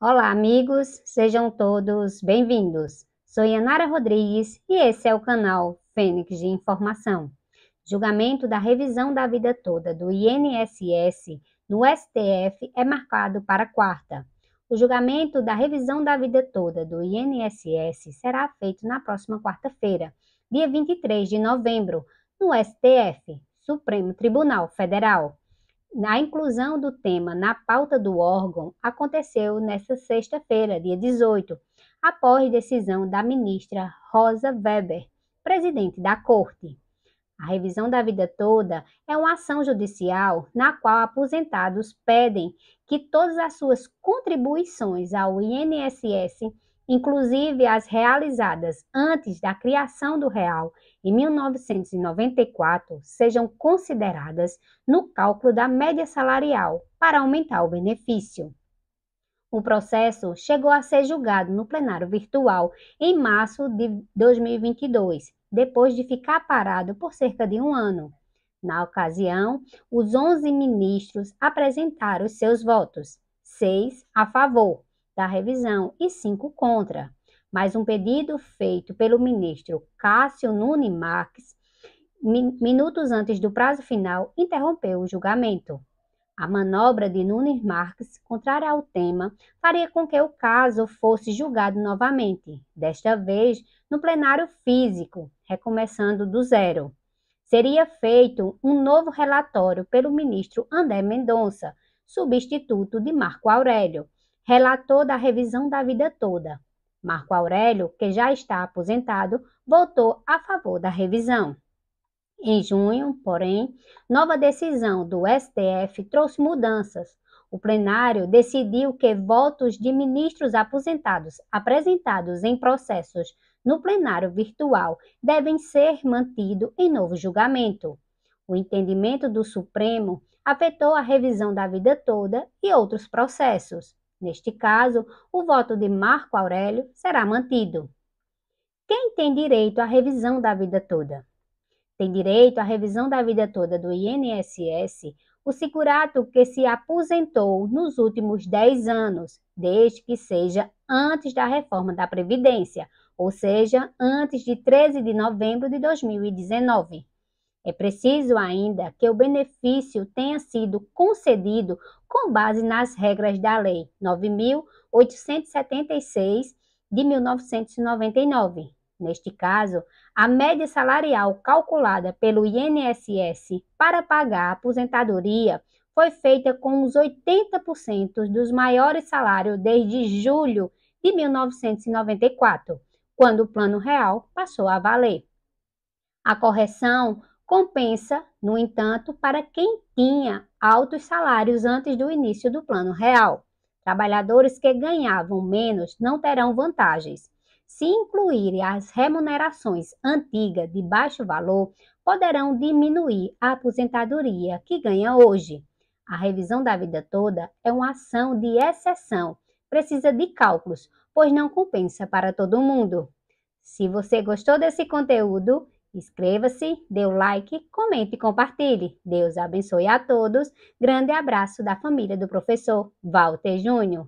Olá, amigos, sejam todos bem-vindos. Sou Yanara Rodrigues e esse é o canal Fênix de Informação. Julgamento da revisão da vida toda do INSS no STF é marcado para quarta. O julgamento da revisão da vida toda do INSS será feito na próxima quarta-feira, dia 23 de novembro, no STF, Supremo Tribunal Federal. A inclusão do tema na pauta do órgão aconteceu nesta sexta-feira, dia 18, após decisão da ministra Rosa Weber, presidente da Corte. A revisão da vida toda é uma ação judicial na qual aposentados pedem que todas as suas contribuições ao INSS inclusive as realizadas antes da criação do real em 1994, sejam consideradas no cálculo da média salarial para aumentar o benefício. O processo chegou a ser julgado no plenário virtual em março de 2022, depois de ficar parado por cerca de um ano. Na ocasião, os 11 ministros apresentaram seus votos, seis a favor da revisão e cinco contra. Mas um pedido feito pelo ministro Cássio Nunes Marques, minutos antes do prazo final, interrompeu o julgamento. A manobra de Nunes Marques, contrária ao tema, faria com que o caso fosse julgado novamente, desta vez no plenário físico, recomeçando do zero. Seria feito um novo relatório pelo ministro André Mendonça, substituto de Marco Aurélio, relator da revisão da vida toda. Marco Aurélio, que já está aposentado, votou a favor da revisão. Em junho, porém, nova decisão do STF trouxe mudanças. O plenário decidiu que votos de ministros aposentados apresentados em processos no plenário virtual devem ser mantidos em novo julgamento. O entendimento do Supremo afetou a revisão da vida toda e outros processos. Neste caso, o voto de Marco Aurélio será mantido. Quem tem direito à revisão da vida toda? Tem direito à revisão da vida toda do INSS o segurado que se aposentou nos últimos 10 anos, desde que seja antes da reforma da Previdência, ou seja, antes de 13 de novembro de 2019. É preciso ainda que o benefício tenha sido concedido com base nas regras da Lei 9876 de 1999. Neste caso, a média salarial calculada pelo INSS para pagar a aposentadoria foi feita com os 80% dos maiores salários desde julho de 1994, quando o Plano Real passou a valer. A correção Compensa, no entanto, para quem tinha altos salários antes do início do Plano Real. Trabalhadores que ganhavam menos não terão vantagens. Se incluírem as remunerações antigas de baixo valor, poderão diminuir a aposentadoria que ganha hoje. A revisão da vida toda é uma ação de exceção, precisa de cálculos, pois não compensa para todo mundo. Se você gostou desse conteúdo, Inscreva-se, dê o like, comente e compartilhe. Deus abençoe a todos. Grande abraço da família do professor Walter Júnior.